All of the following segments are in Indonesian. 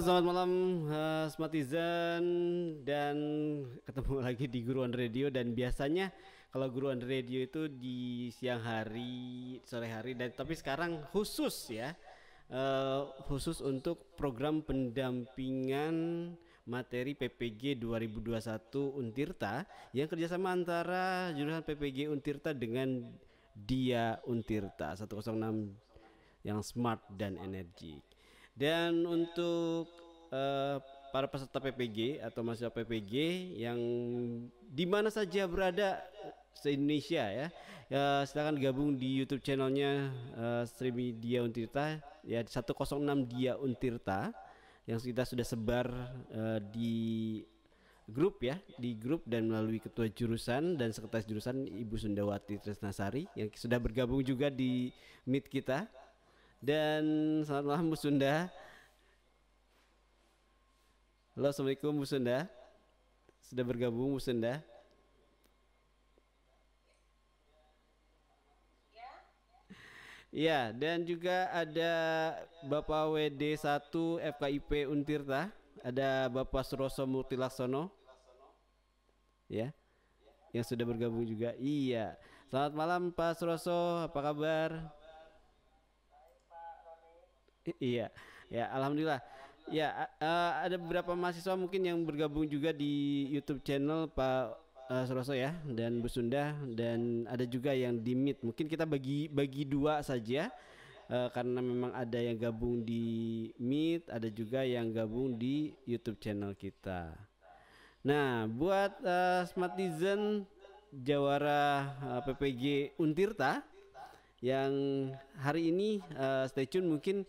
Selamat malam uh, eh, Smartizen dan ketemu lagi di Guruan Radio dan biasanya kalau Guruan Radio itu di siang hari, sore hari dan tapi sekarang khusus ya. Uh, khusus untuk program pendampingan materi PPG 2021 Untirta yang kerjasama antara jurusan PPG Untirta dengan Dia Untirta 106 yang smart dan energi. Dan untuk uh, para peserta PPG atau mahasiswa PPG yang di mana saja berada se-Indonesia ya. ya silakan gabung di YouTube channelnya uh, eh, Streami Dia Untirta ya 106 Dia Untirta yang kita sudah sebar uh, di grup ya di grup dan melalui ketua jurusan dan sekretaris jurusan Ibu Sundawati Tresnasari yang sudah bergabung juga di meet kita dan selamat malam Bu Sunda. Halo, Assalamualaikum Bu Sunda. Sudah bergabung Bu Sunda? Ya, dan juga ada Bapak WD1 FKIP Untirta, ada Bapak Suroso Murtilaksono. Ya. Yang sudah bergabung juga. Iya. Selamat malam Pak Suroso, apa kabar? Iya, ya alhamdulillah. Ya uh, ada beberapa mahasiswa mungkin yang bergabung juga di YouTube channel Pak uh, Suroso ya dan Bu Sunda dan ada juga yang di Meet. Mungkin kita bagi bagi dua saja uh, karena memang ada yang gabung di Meet, ada juga yang gabung di YouTube channel kita. Nah, buat uh, e, smartizen jawara uh, PPG Untirta yang hari ini uh, stay tune mungkin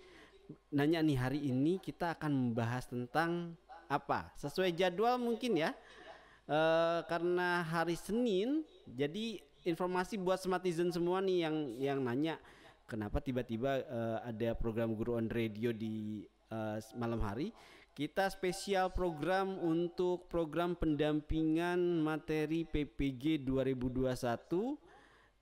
nanya nih hari ini kita akan membahas tentang apa sesuai jadwal mungkin ya e, karena hari Senin jadi informasi buat smartizen semua nih yang yang nanya kenapa tiba-tiba e, ada program guru on radio di e, malam hari kita spesial program untuk program pendampingan materi PPG 2021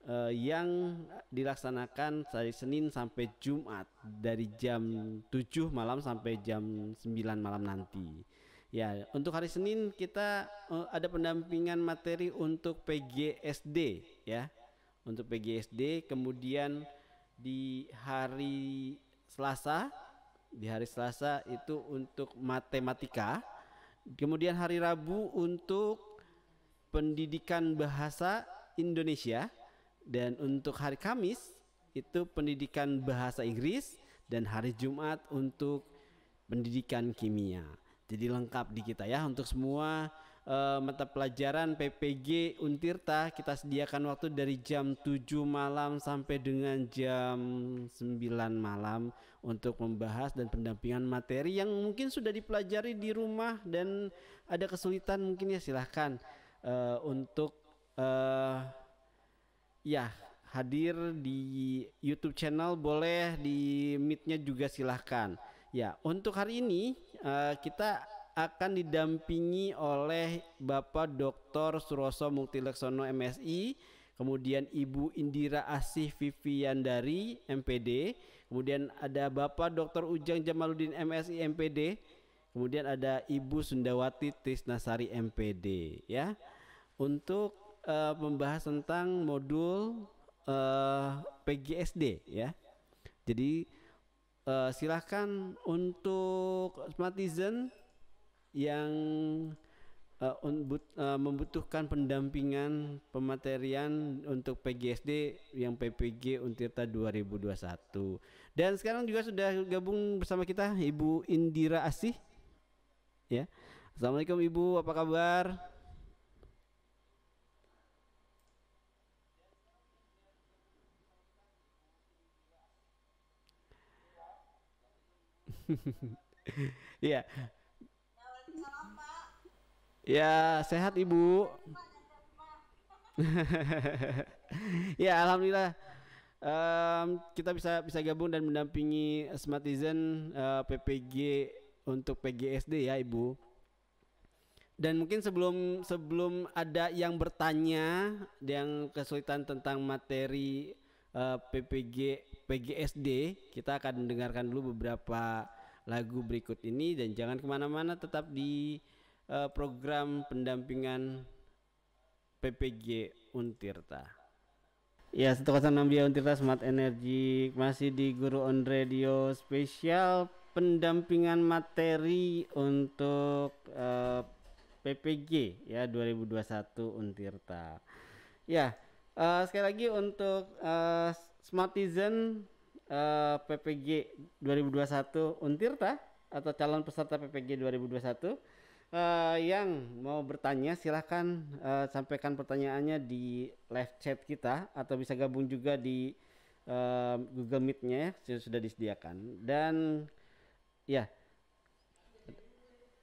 uh, yang dilaksanakan dari Senin sampai Jumat dari jam 7 malam sampai jam 9 malam nanti. Ya, untuk hari Senin kita uh, ada pendampingan materi untuk PGSD ya. Untuk PGSD kemudian di hari Selasa di hari Selasa itu untuk matematika. Kemudian hari Rabu untuk pendidikan bahasa Indonesia dan untuk hari Kamis itu pendidikan bahasa Inggris dan hari Jumat untuk pendidikan kimia. Jadi lengkap di kita ya untuk semua uh, mata pelajaran PPG Untirta kita sediakan waktu dari jam 7 malam sampai dengan jam 9 malam untuk membahas dan pendampingan materi yang mungkin sudah dipelajari di rumah dan ada kesulitan mungkin ya silahkan uh, untuk uh, ya hadir di YouTube channel boleh di meetnya juga silahkan. Ya, untuk hari ini uh, kita akan didampingi oleh Bapak Dr. Suroso Muktileksono MSI, kemudian Ibu Indira Asih Viviandari MPD, kemudian ada Bapak Dr. Ujang Jamaludin MSI MPD, kemudian ada Ibu Sundawati Tisnasari MPD ya. Untuk uh, membahas tentang modul uh, eh, PGSD ya. Jadi uh, silahkan untuk smartizen yang uh, membutuhkan pendampingan pematerian untuk PGSD yang PPG Untirta 2021. Dan sekarang juga sudah gabung bersama kita Ibu Indira Asih. Ya. Assalamualaikum Ibu, apa kabar? Iya. Ya, sehat Ibu. ya, alhamdulillah. Um, kita bisa bisa gabung dan mendampingi Smartizen uh, eh, PPG untuk PGSD ya, Ibu. Dan mungkin sebelum sebelum ada yang bertanya yang kesulitan tentang materi uh, eh, PPG PGSD, kita akan dengarkan dulu beberapa lagu berikut ini dan jangan kemana-mana tetap di uh, program pendampingan PPG Untirta. Ya, satu 106 Untirta Smart Energy masih di Guru on Radio spesial pendampingan materi untuk uh, eh, PPG ya 2021 Untirta. Ya, uh, sekali lagi untuk uh, Smartizen PPG 2021 Untirta atau calon peserta PPG 2021 uh, yang mau bertanya silahkan uh, sampaikan pertanyaannya di live chat kita atau bisa gabung juga di uh, Google Meet-nya ya, sudah disediakan dan ya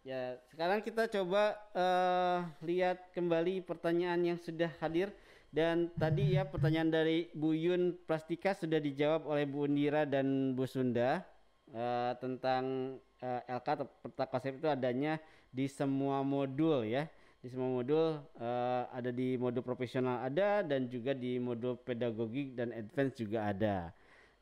ya sekarang kita coba uh, lihat kembali pertanyaan yang sudah hadir dan tadi ya pertanyaan dari Bu Yun Plastika sudah dijawab oleh Bu Undira dan Bu Sunda uh, tentang uh, eh, LK atau peta konsep itu adanya di semua modul ya. Di semua modul uh, ada di modul profesional ada dan juga di modul pedagogik dan advance juga ada.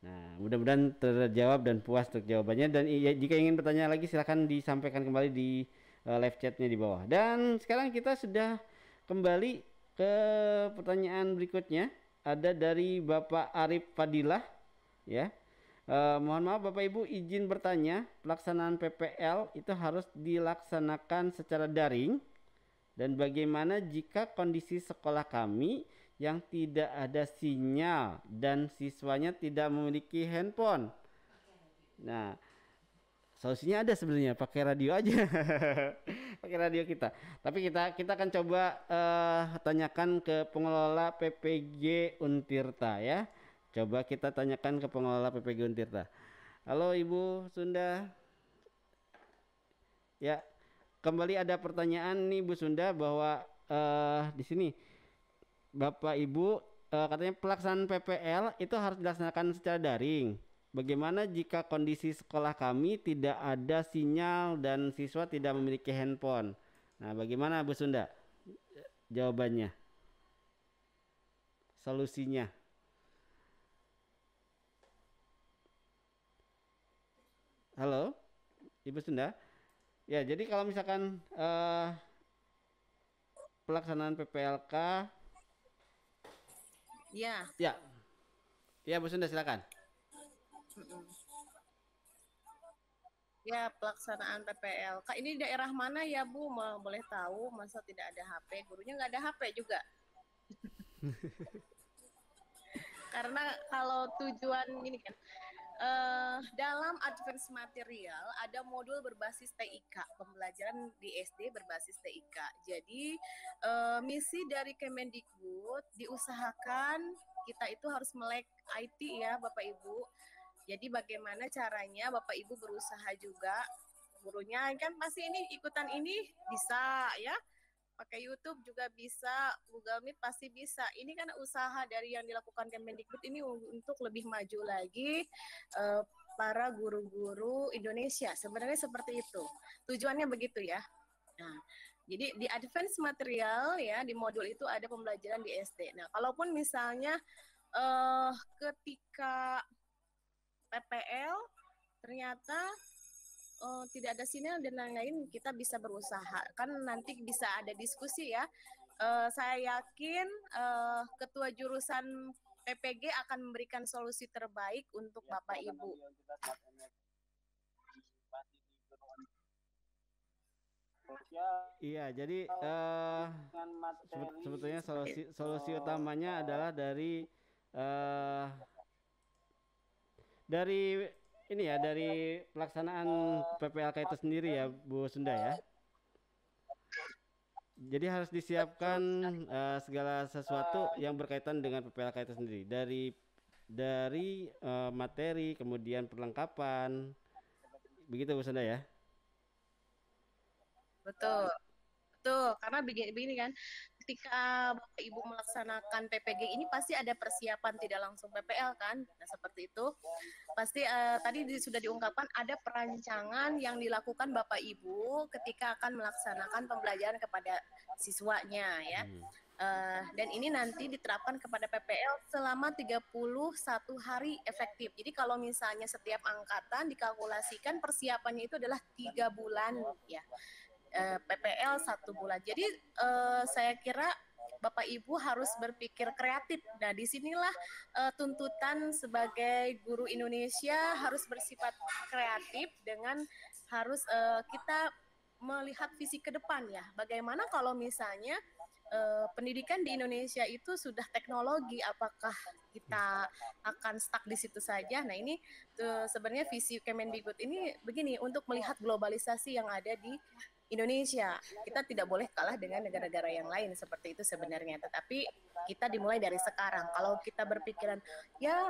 Nah, mudah-mudahan terjawab dan puas untuk jawabannya dan ya, jika ingin bertanya lagi silahkan disampaikan kembali di uh, live chatnya di bawah. Dan sekarang kita sudah kembali ke pertanyaan berikutnya ada dari Bapak Arif Fadilah ya. Eh, mohon maaf Bapak Ibu izin bertanya, pelaksanaan PPL itu harus dilaksanakan secara daring dan bagaimana jika kondisi sekolah kami yang tidak ada sinyal dan siswanya tidak memiliki handphone? Nah, solusinya ada sebenarnya pakai radio aja pakai radio kita tapi kita kita akan coba uh, tanyakan ke pengelola PPG Untirta ya coba kita tanyakan ke pengelola PPG Untirta halo ibu Sunda ya kembali ada pertanyaan nih Ibu Sunda bahwa uh, di sini Bapak Ibu uh, katanya pelaksanaan PPL itu harus dilaksanakan secara daring Bagaimana jika kondisi sekolah kami tidak ada sinyal dan siswa tidak memiliki handphone? Nah, bagaimana Bu Sunda? Jawabannya. Solusinya. Halo? Ibu Sunda? Ya, jadi kalau misalkan uh, pelaksanaan PPLK Ya. Ya. Ya, Bu Sunda silakan. Ya, pelaksanaan PPL. Kak, ini daerah mana ya, Bu? Mau boleh tahu masa tidak ada HP? Gurunya nggak ada HP juga. Karena kalau tujuan ini kan, uh, dalam advance material ada modul berbasis TIK, pembelajaran di SD berbasis TIK. Jadi uh, misi dari Kemendikbud diusahakan kita itu harus melek IT ya Bapak Ibu. Jadi bagaimana caranya Bapak Ibu berusaha juga gurunya kan pasti ini ikutan ini bisa ya pakai YouTube juga bisa, Google Meet pasti bisa. Ini kan usaha dari yang dilakukan Kemendikbud ini untuk lebih maju lagi uh, para guru-guru Indonesia. Sebenarnya seperti itu. Tujuannya begitu ya. Nah, jadi di advance material ya di modul itu ada pembelajaran di SD. Nah, kalaupun misalnya uh, ketika PPL ternyata uh, tidak ada sinyal dan lain-lain kita bisa berusaha kan nanti bisa ada diskusi ya uh, saya yakin uh, ketua jurusan PPG akan memberikan solusi terbaik untuk Bapak Ibu. Iya, jadi uh, sebetulnya solusi solusi utamanya adalah dari uh, dari ini ya dari pelaksanaan PPLK itu sendiri ya Bu Sunda ya. Jadi harus disiapkan uh, segala sesuatu yang berkaitan dengan PPLK itu sendiri dari dari uh, materi kemudian perlengkapan begitu Bu Sunda ya. Betul. Betul, karena begini, begini kan ketika Bapak Ibu melaksanakan PPG ini pasti ada persiapan tidak langsung PPL kan? Nah, seperti itu. Pasti uh, tadi sudah diungkapkan ada perancangan yang dilakukan Bapak Ibu ketika akan melaksanakan pembelajaran kepada siswanya ya. Uh, dan ini nanti diterapkan kepada PPL selama 31 hari efektif. Jadi kalau misalnya setiap angkatan dikalkulasikan persiapannya itu adalah tiga bulan ya eh, PPL satu bulan. Jadi eh, saya kira Bapak Ibu harus berpikir kreatif. Nah, disinilah eh, tuntutan sebagai guru Indonesia harus bersifat kreatif dengan harus eh, kita melihat visi ke depan ya. Bagaimana kalau misalnya eh, pendidikan di Indonesia itu sudah teknologi, apakah kita akan stuck di situ saja? Nah, ini tuh, sebenarnya visi Kemendikbud ini begini untuk melihat globalisasi yang ada di Indonesia. Kita tidak boleh kalah dengan negara-negara yang lain seperti itu sebenarnya. Tetapi kita dimulai dari sekarang. Kalau kita berpikiran, ya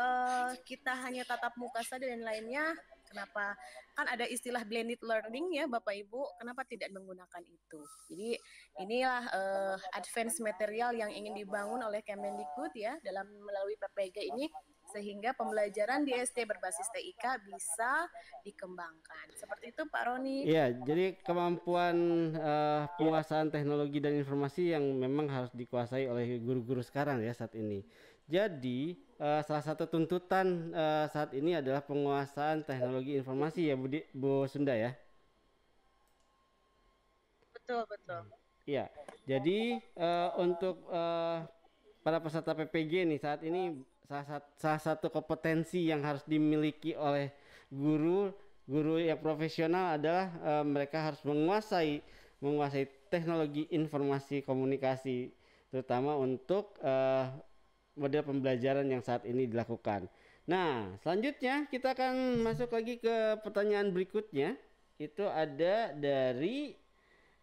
uh, kita hanya tatap muka saja dan lainnya, kenapa kan ada istilah blended learning ya Bapak Ibu, kenapa tidak menggunakan itu? Jadi inilah uh, advance material yang ingin dibangun oleh Kemendikbud ya dalam melalui PPG ini sehingga pembelajaran di SD berbasis TIK bisa dikembangkan. Seperti itu Pak Roni. Iya, jadi kemampuan uh, penguasaan teknologi dan informasi yang memang harus dikuasai oleh guru-guru sekarang ya saat ini. Jadi uh, salah satu tuntutan uh, saat ini adalah penguasaan teknologi informasi ya Bu, Bu Sunda ya. Betul betul. Iya, jadi uh, untuk uh, para peserta PPG nih saat ini salah satu, salah satu kompetensi yang harus dimiliki oleh guru guru yang profesional adalah e, mereka harus menguasai menguasai teknologi informasi komunikasi terutama untuk e, model pembelajaran yang saat ini dilakukan. Nah, selanjutnya kita akan masuk lagi ke pertanyaan berikutnya. Itu ada dari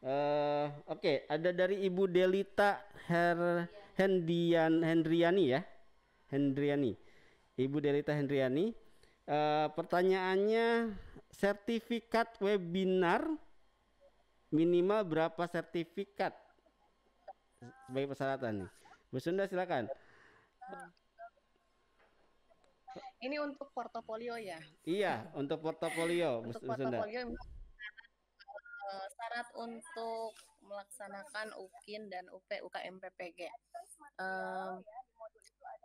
uh, oke, okay, ada dari Ibu Delita Her Hendian Hendriani ya. Hendriani. Ibu Delita Hendriani. e, pertanyaannya sertifikat webinar minimal berapa sertifikat sebagai persyaratan nih. Bu Sunda silakan. Ini untuk portofolio ya? Iya, untuk portofolio. untuk Sunda. portofolio eh, syarat untuk melaksanakan UKIN dan UP UKM PPG. Eh,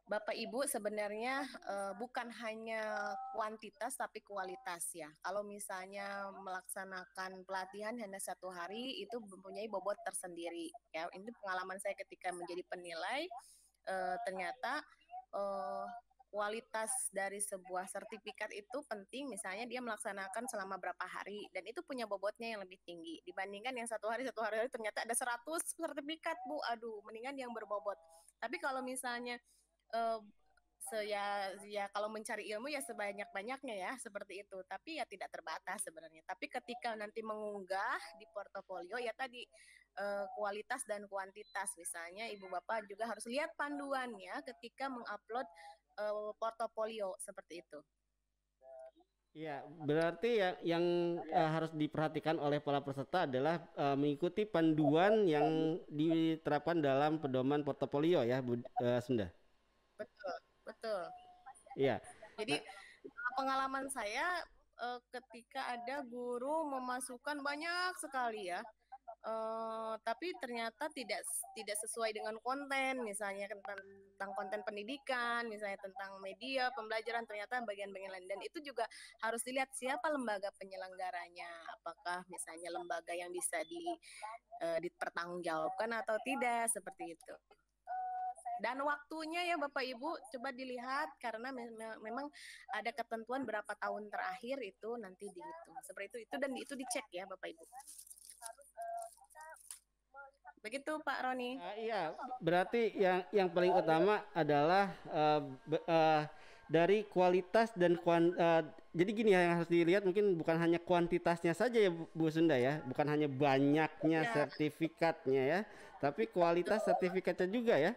Bapak Ibu sebenarnya uh, bukan hanya kuantitas tapi kualitas ya. Kalau misalnya melaksanakan pelatihan hanya satu hari itu mempunyai bobot tersendiri ya. Ini pengalaman saya ketika menjadi penilai uh, ternyata uh, kualitas dari sebuah sertifikat itu penting misalnya dia melaksanakan selama berapa hari dan itu punya bobotnya yang lebih tinggi dibandingkan yang satu hari satu hari, ternyata ada 100 sertifikat Bu. Aduh, mendingan yang berbobot. Tapi kalau misalnya uh, se ya, ya kalau mencari ilmu ya sebanyak banyaknya ya seperti itu tapi ya tidak terbatas sebenarnya tapi ketika nanti mengunggah di portofolio ya tadi uh, kualitas dan kuantitas misalnya ibu bapak juga harus lihat panduannya ketika mengupload uh, portofolio seperti itu iya, ya berarti yang, yang uh, eh, harus diperhatikan oleh para peserta adalah uh, mengikuti panduan yang diterapkan dalam pedoman portofolio ya, Bu uh, Sunda. Betul, betul. Iya. Jadi eh, pengalaman saya uh, ketika ada guru memasukkan banyak sekali ya. Uh, tapi ternyata tidak tidak sesuai dengan konten misalnya kan tentang, tentang konten pendidikan misalnya tentang media pembelajaran ternyata bagian-bagian lain dan itu juga harus dilihat siapa lembaga penyelenggaranya apakah misalnya lembaga yang bisa di uh, dipertanggungjawabkan atau tidak seperti itu. Dan waktunya ya Bapak Ibu coba dilihat karena memang ada ketentuan berapa tahun terakhir itu nanti dihitung. Seperti itu itu dan itu dicek ya Bapak Ibu. Begitu Pak Roni. Uh, iya, berarti yang yang paling utama adalah uh, uh, dari kualitas dan kuan uh, jadi gini ya yang harus dilihat mungkin bukan hanya kuantitasnya saja ya Bu Sunda ya, bukan hanya banyaknya iya. sertifikatnya ya, tapi kualitas sertifikatnya juga ya.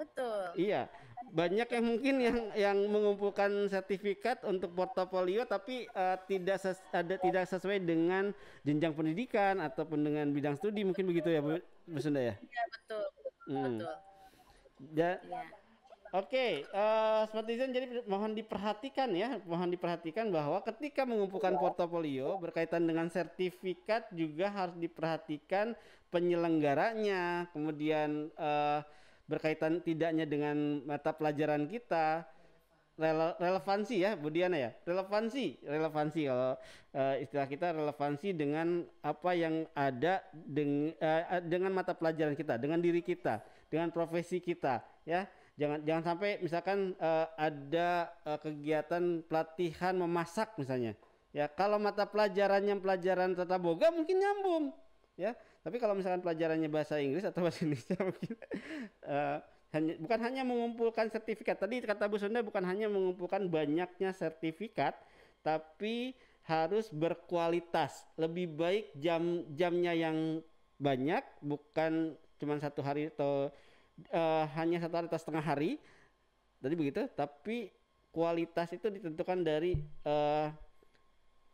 Betul. Iya. Banyak yang mungkin yang yang mengumpulkan sertifikat untuk portofolio tapi uh, tidak ses, ada tidak sesuai dengan jenjang pendidikan ataupun dengan bidang studi mungkin begitu ya Bu Sunda ya? Iya, betul. Hmm. Betul. Ya. ya. Oke, okay, uh, eh, Smartizen jadi mohon diperhatikan ya, mohon diperhatikan bahwa ketika mengumpulkan portofolio berkaitan dengan sertifikat juga harus diperhatikan penyelenggaranya, kemudian uh, berkaitan tidaknya dengan mata pelajaran kita rele relevansi ya Budiana ya relevansi relevansi kalau uh, istilah kita relevansi dengan apa yang ada deng uh, dengan mata pelajaran kita dengan diri kita dengan profesi kita ya jangan jangan sampai misalkan uh, ada uh, kegiatan pelatihan memasak misalnya ya kalau mata pelajarannya pelajaran tata boga mungkin nyambung ya tapi kalau misalkan pelajarannya bahasa Inggris atau bahasa Indonesia mungkin uh, hanya bukan hanya mengumpulkan sertifikat. Tadi kata Bu Sunda bukan hanya mengumpulkan banyaknya sertifikat, tapi harus berkualitas. Lebih baik jam jamnya yang banyak, bukan cuma satu hari atau uh, hanya satu hari atau setengah hari. Tadi begitu, tapi kualitas itu ditentukan dari uh,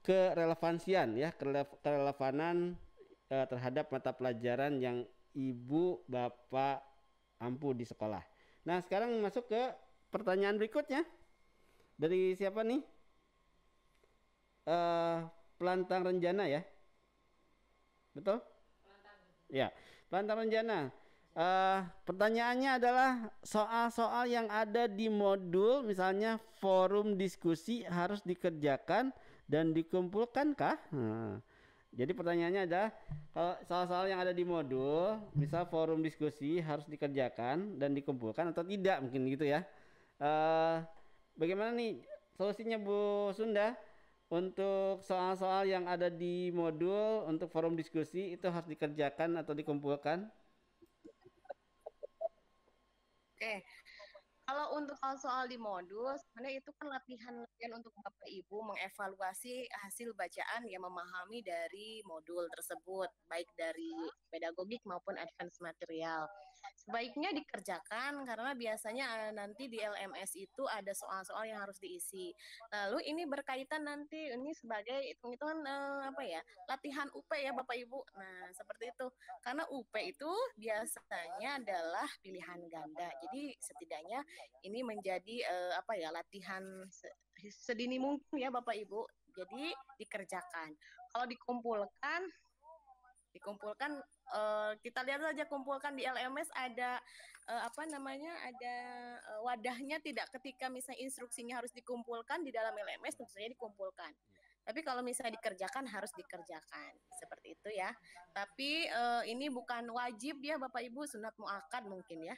kerelevansian ya, kerelevanan uh, terhadap mata pelajaran yang ibu bapak ampuh di sekolah. Nah, sekarang masuk ke pertanyaan berikutnya. Dari siapa nih? Uh, eh, Pelantang Renjana ya? Betul? Ya, Pelantang Renjana. Uh, eh, pertanyaannya adalah soal-soal yang ada di modul misalnya forum diskusi harus dikerjakan dan dikumpulkankah? Hmm. Jadi pertanyaannya ada kalau soal-soal yang ada di modul, misal forum diskusi harus dikerjakan dan dikumpulkan atau tidak mungkin gitu ya. Uh, bagaimana nih solusinya Bu Sunda untuk soal-soal yang ada di modul untuk forum diskusi itu harus dikerjakan atau dikumpulkan? Oke, kalau untuk soal-soal di modul, sebenarnya itu kan latihan-latihan untuk Bapak Ibu mengevaluasi hasil bacaan yang memahami dari modul tersebut, baik dari pedagogik maupun advance material sebaiknya dikerjakan karena biasanya eh, nanti di LMS itu ada soal-soal yang harus diisi. Lalu ini berkaitan nanti ini sebagai hitung-hitungan eh, apa ya? latihan UP ya Bapak Ibu. Nah, seperti itu. Karena UP itu biasanya adalah pilihan ganda. Jadi setidaknya ini menjadi eh, apa ya? latihan sedini mungkin ya Bapak Ibu. Jadi dikerjakan. Kalau dikumpulkan dikumpulkan uh, kita lihat saja kumpulkan di LMS ada uh, apa namanya ada uh, wadahnya tidak ketika misalnya instruksinya harus dikumpulkan di dalam LMS tentu dikumpulkan tapi kalau misalnya dikerjakan harus dikerjakan seperti itu ya tapi uh, ini bukan wajib ya Bapak Ibu sunat muakkad mungkin ya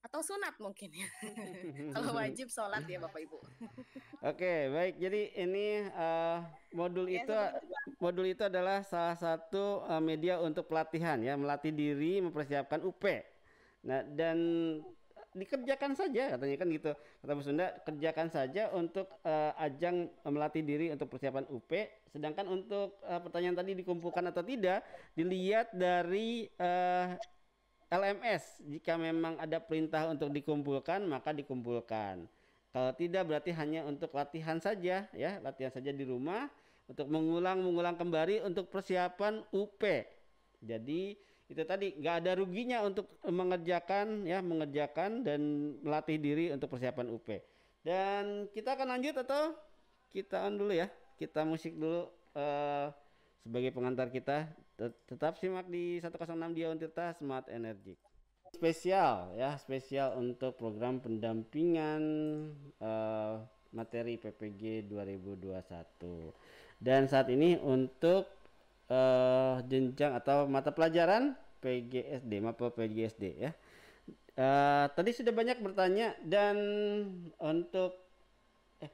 atau sunat mungkin ya. Kalau wajib sholat ya Bapak Ibu. Oke, baik. Jadi ini uh, modul ya, itu modul itu adalah salah satu uh, media untuk pelatihan ya, melatih diri mempersiapkan UP. Nah, dan dikerjakan saja katanya kan gitu. Kata Bu Sunda, kerjakan saja untuk uh, ajang melatih diri untuk persiapan UP, sedangkan untuk uh, pertanyaan tadi dikumpulkan atau tidak dilihat dari uh, LMS jika memang ada perintah untuk dikumpulkan maka dikumpulkan. Kalau tidak berarti hanya untuk latihan saja ya, latihan saja di rumah untuk mengulang-mengulang kembali untuk persiapan UP. Jadi itu tadi nggak ada ruginya untuk mengerjakan ya mengerjakan dan melatih diri untuk persiapan UP. Dan kita akan lanjut atau kita on dulu ya. Kita musik dulu uh, sebagai pengantar kita Tetap simak di 106 untuk Tirta Smart Energy. Spesial ya, spesial untuk program pendampingan uh, materi PPG 2021. Dan saat ini untuk uh, jenjang atau mata pelajaran PGSD, maupun PGSD ya. Uh, tadi sudah banyak bertanya dan untuk eh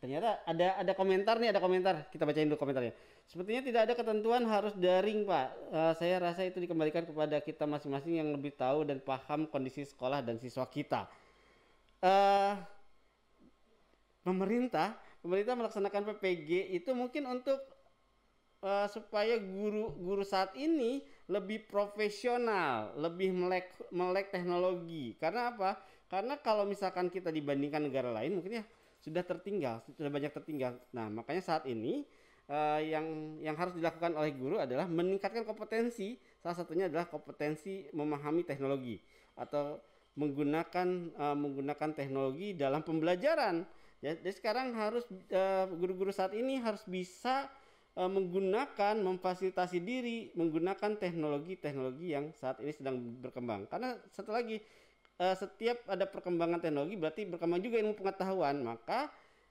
ternyata ada ada komentar nih, ada komentar. Kita bacain dulu komentarnya. Sepertinya tidak ada ketentuan harus daring, Pak. Uh, saya rasa itu dikembalikan kepada kita masing-masing yang lebih tahu dan paham kondisi sekolah dan siswa kita. Uh, pemerintah, pemerintah melaksanakan PPG itu mungkin untuk uh, supaya guru-guru saat ini lebih profesional, lebih melek melek teknologi. Karena apa? Karena kalau misalkan kita dibandingkan negara lain, mungkin ya sudah tertinggal, sudah banyak tertinggal. Nah, makanya saat ini uh, yang yang harus dilakukan oleh guru adalah meningkatkan kompetensi. Salah satunya adalah kompetensi memahami teknologi atau menggunakan uh, menggunakan teknologi dalam pembelajaran. Ya, jadi sekarang harus eh, guru-guru uh, saat ini harus bisa uh, menggunakan memfasilitasi diri menggunakan teknologi-teknologi yang saat ini sedang berkembang. Karena satu lagi uh, setiap ada perkembangan teknologi berarti berkembang juga ilmu pengetahuan, maka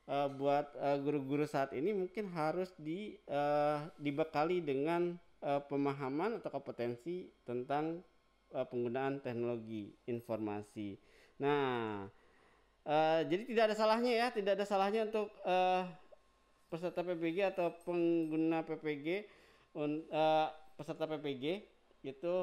uh, buat eh, guru-guru uh, saat ini mungkin harus di uh, dibekali dengan uh, pemahaman atau kompetensi tentang uh, penggunaan teknologi informasi. Nah, uh, jadi tidak ada salahnya ya, tidak ada salahnya untuk uh, peserta PPG atau pengguna PPG un, uh, peserta PPG itu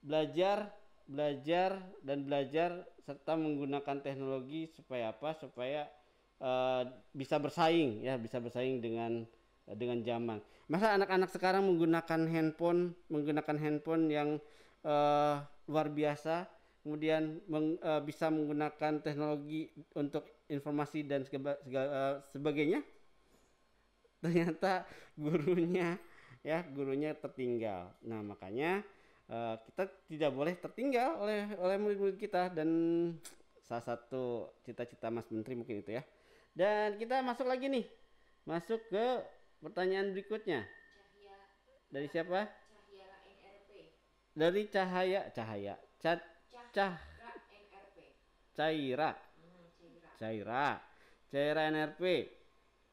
belajar belajar dan belajar serta menggunakan teknologi supaya apa supaya Eh, bisa bersaing ya bisa bersaing dengan eh, dengan zaman masa anak-anak sekarang menggunakan handphone menggunakan handphone yang uh, luar biasa kemudian meng, uh, bisa menggunakan teknologi untuk informasi dan segala, segala, uh, sebagainya ternyata gurunya ya gurunya tertinggal nah makanya uh, kita tidak boleh tertinggal oleh oleh murid-murid kita dan salah satu cita-cita Mas Menteri mungkin itu ya dan kita masuk lagi nih. Masuk ke pertanyaan berikutnya. Dari siapa? Cahaya NRP. Dari Cahaya, Cahaya. Cah, Cah NRP. Caira. Cahira. Hmm, Caira. Caira. NRP.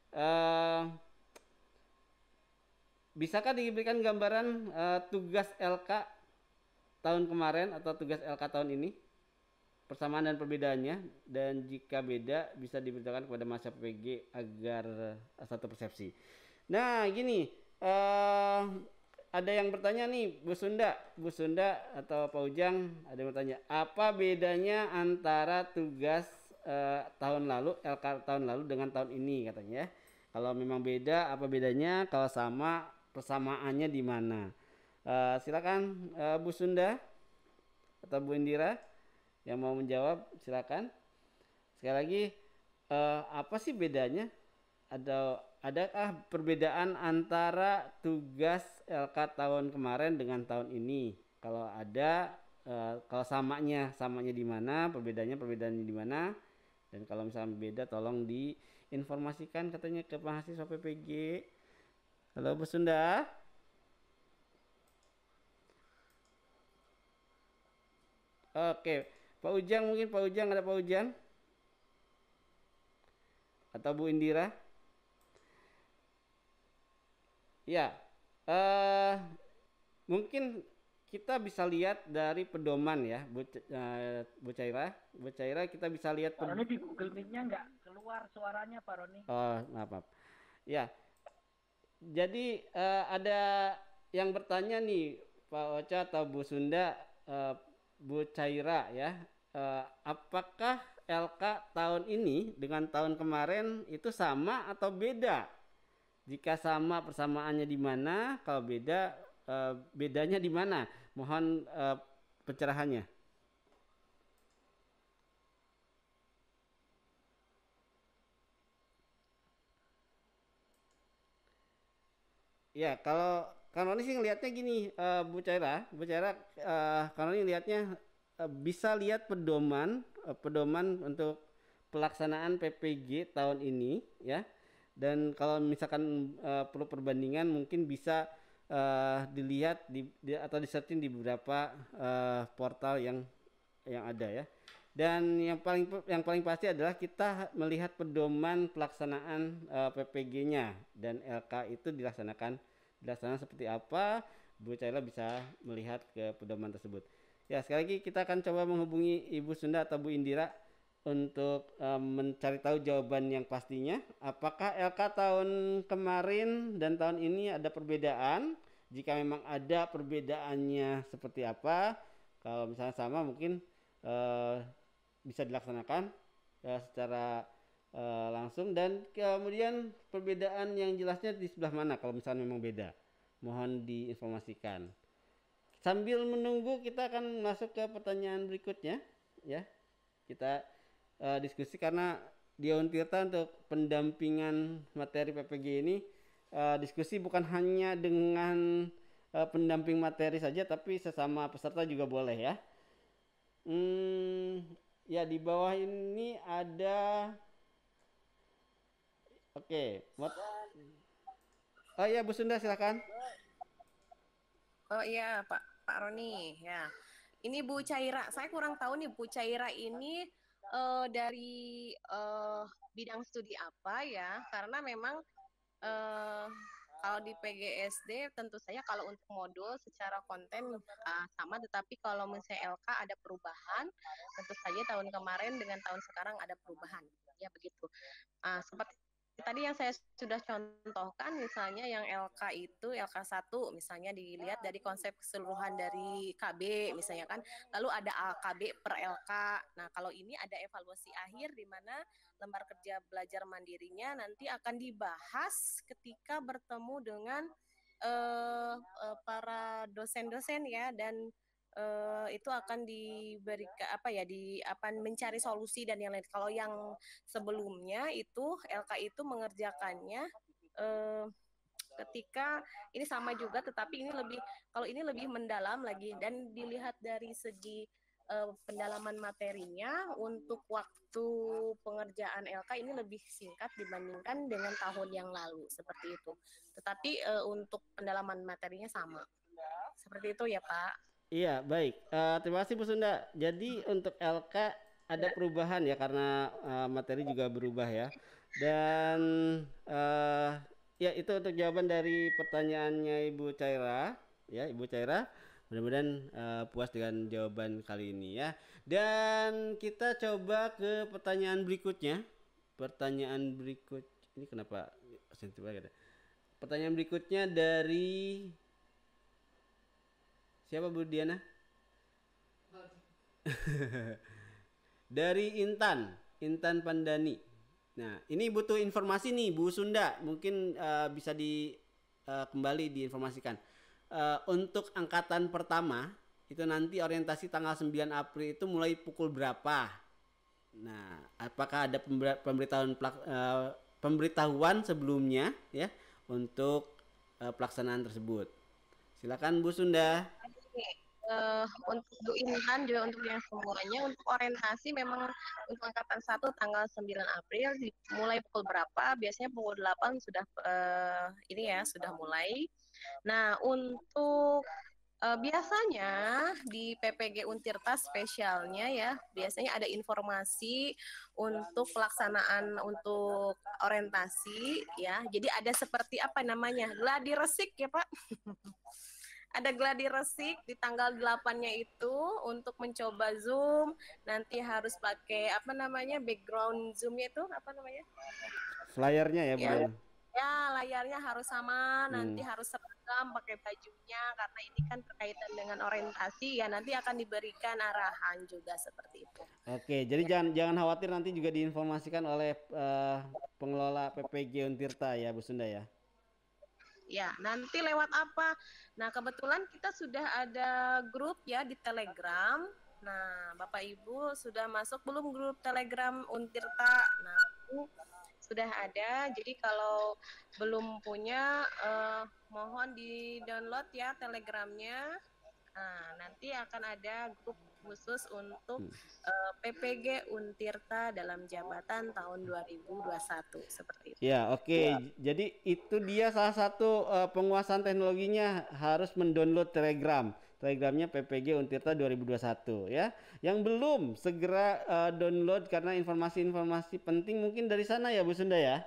Uh, eh, bisakah diberikan gambaran uh, tugas LK tahun kemarin atau tugas LK tahun ini? persamaan dan perbedaannya dan jika beda bisa diberitakan kepada masa PPG agar eh, satu persepsi. Nah, gini, uh, ada yang bertanya nih, Bu Sunda, Bu Sunda atau Pak Ujang, ada yang bertanya, apa bedanya antara tugas uh, tahun lalu LK tahun lalu dengan tahun ini katanya ya. Kalau memang beda, apa bedanya? Kalau sama, persamaannya di mana? Uh, silakan uh, Bu Sunda atau Bu Indira. Yang mau menjawab silakan. Sekali lagi eh, apa sih bedanya atau adakah perbedaan antara tugas LK tahun kemarin dengan tahun ini? Kalau ada eh, kalau samanya samanya di mana, perbedaannya perbedaannya di mana? Dan kalau misalnya beda tolong diinformasikan katanya ke mahasiswa PPG. Halo Bu Sunda. Oke. Pak Ujang mungkin Pak Ujang ada Pak Ujang atau Bu Indira ya uh, mungkin kita bisa lihat dari pedoman ya Bu, uh, Bu Caira Bu Caira kita bisa lihat Pak Roni di Google meet nggak keluar suaranya Pak Roni oh maaf, maaf. ya jadi uh, ada yang bertanya nih Pak Ocha atau Bu Sunda uh, Bu Caira ya, Uh, apakah LK tahun ini dengan tahun kemarin itu sama atau beda? Jika sama persamaannya di mana? Kalau beda uh, bedanya di mana? Mohon uh, pencerahannya. Ya, kalau Kang Roni sih ngelihatnya gini, uh, Bu Caira, Bu Caira, uh, Kang Roni ngelihatnya uh, bisa lihat pedoman, uh, pedoman untuk pelaksanaan PPG tahun ini, ya. Dan kalau misalkan uh, perlu perbandingan, mungkin bisa uh, dilihat di, di atau disertin di beberapa uh, portal yang yang ada ya. Dan yang paling yang paling pasti adalah kita melihat pedoman pelaksanaan uh, PPG-nya dan LK itu dilaksanakan dasarnya seperti apa, Bu Cahila bisa melihat ke pedoman tersebut. Ya, sekali lagi kita akan coba menghubungi Ibu Sunda atau Bu Indira untuk um, mencari tahu jawaban yang pastinya. Apakah LK tahun kemarin dan tahun ini ada perbedaan? Jika memang ada perbedaannya seperti apa? Kalau misalnya sama mungkin uh, bisa dilaksanakan uh, secara uh, langsung dan kemudian perbedaan yang jelasnya di sebelah mana kalau misalnya memang beda mohon diinformasikan sambil menunggu kita akan masuk ke pertanyaan berikutnya ya kita uh, diskusi karena Dion Tirta untuk pendampingan materi PPG ini uh, diskusi bukan hanya dengan uh, pendamping materi saja tapi sesama peserta juga boleh ya hmm, ya di bawah ini ada Oke, buat Mot Oh iya Bu Sunda silakan. Oh iya Pak Pak Roni ya. Ini Bu Caira, saya kurang tahu nih Bu Caira ini uh, dari uh, bidang studi apa ya? Karena memang uh, kalau di PGSD tentu saja kalau untuk modul secara konten uh, sama, tetapi kalau misalnya LK ada perubahan, tentu saja tahun kemarin dengan tahun sekarang ada perubahan. Ya begitu. Uh, seperti tadi yang saya sudah contohkan misalnya yang LK itu LK1 misalnya dilihat dari konsep keseluruhan dari KB misalnya kan lalu ada AKB per LK. Nah, kalau ini ada evaluasi akhir di mana lembar kerja belajar mandirinya nanti akan dibahas ketika bertemu dengan uh, uh, para dosen-dosen ya dan uh, itu akan diberikan apa ya di apa mencari solusi dan yang lain. Kalau yang sebelumnya itu LK itu mengerjakannya uh, ketika ini sama juga tetapi ini lebih kalau ini lebih mendalam lagi dan dilihat dari segi uh, pendalaman materinya untuk waktu pengerjaan LK ini lebih singkat dibandingkan dengan tahun yang lalu seperti itu. Tetapi uh, untuk pendalaman materinya sama. Seperti itu ya, Pak. Iya, baik. Uh, terima kasih Bu Sunda. Jadi untuk LK ada ya. perubahan ya karena uh, materi juga berubah ya. Dan uh, ya itu untuk jawaban dari pertanyaannya Ibu Caira, ya Ibu Caira. Mudah-mudahan uh, puas dengan jawaban kali ini ya. Dan kita coba ke pertanyaan berikutnya. Pertanyaan berikut ini kenapa sensitif ya? Pertanyaan berikutnya dari Siapa Bu Diana? Dari Intan, Intan Pandani. Nah, ini butuh informasi nih Bu Sunda, mungkin uh, bisa di uh, kembali diinformasikan. Uh, untuk angkatan pertama itu nanti orientasi tanggal 9 April itu mulai pukul berapa? Nah, apakah ada pemberitahuan uh, pemberitahuan sebelumnya ya untuk uh, pelaksanaan tersebut? Silakan Bu Sunda uh, untuk Bu Intan juga untuk yang semuanya untuk orientasi memang untuk angkatan satu tanggal 9 April mulai pukul berapa biasanya pukul 8 sudah uh, ini ya sudah mulai nah untuk Uh, biasanya di PPG Untirta spesialnya ya, biasanya ada informasi untuk pelaksanaan untuk orientasi ya. Jadi ada seperti apa namanya? Gladi resik ya, Pak. ada gladi resik di tanggal 8-nya itu untuk mencoba Zoom. Nanti harus pakai apa namanya? background Zoom-nya itu apa namanya? Layarnya ya, Bu. Ya, ya layarnya harus sama, hmm. nanti harus seragam pakai bajunya karena ini kan berkaitan dengan orientasi ya nanti akan diberikan arahan juga seperti itu. Oke, jadi ya. jangan jangan khawatir nanti juga diinformasikan oleh uh, pengelola PPG Untirta ya Bu Sunda ya. Ya, nanti lewat apa? Nah, kebetulan kita sudah ada grup ya di Telegram. Nah, Bapak Ibu sudah masuk belum grup Telegram Untirta? Nah, sudah ada. Jadi kalau belum punya eh, mohon di-download ya Telegramnya. Nah, nanti akan ada grup khusus untuk hmm. uh, eh, PPG Untirta dalam jabatan tahun 2021 seperti itu. Ya, oke. Okay. Ya. Jadi itu dia salah satu uh, penguasaan teknologinya harus mendownload Telegram. Telegramnya PPG Untirta 2021 ya. Yang belum segera uh, download karena informasi-informasi penting mungkin dari sana ya Bu Sunda ya.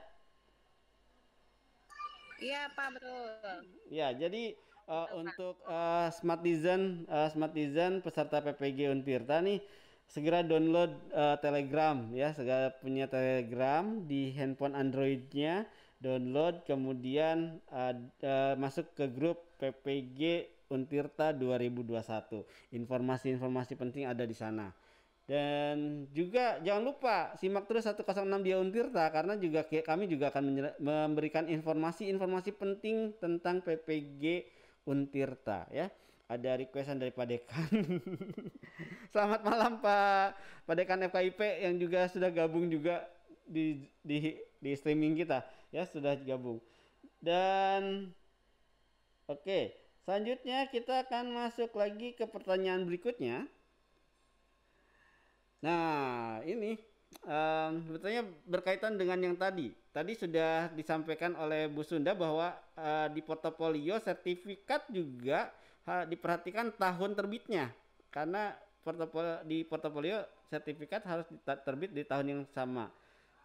Iya, Pak, betul. Ya, jadi uh, untuk uh, smart design uh, eh, smart design peserta PPG Untirta nih segera download uh, Telegram ya segera punya Telegram di handphone Androidnya download kemudian uh, uh, masuk ke grup PPG Untirta 2021 informasi-informasi penting ada di sana dan juga jangan lupa simak terus 106 dia Untirta karena juga kami juga akan memberikan informasi-informasi penting tentang PPG Untirta ya. Ada requestan dari Pak Dekan. Selamat malam Pak Pak Dekan FKIP yang juga sudah gabung juga di di di streaming kita ya sudah gabung. Dan oke, okay, selanjutnya kita akan masuk lagi ke pertanyaan berikutnya. Nah, ini um, sebetulnya berkaitan dengan yang tadi. Tadi sudah disampaikan oleh Bu Sunda bahwa uh, di portofolio sertifikat juga uh, diperhatikan tahun terbitnya karena portofolio di portofolio sertifikat harus terbit di tahun yang sama.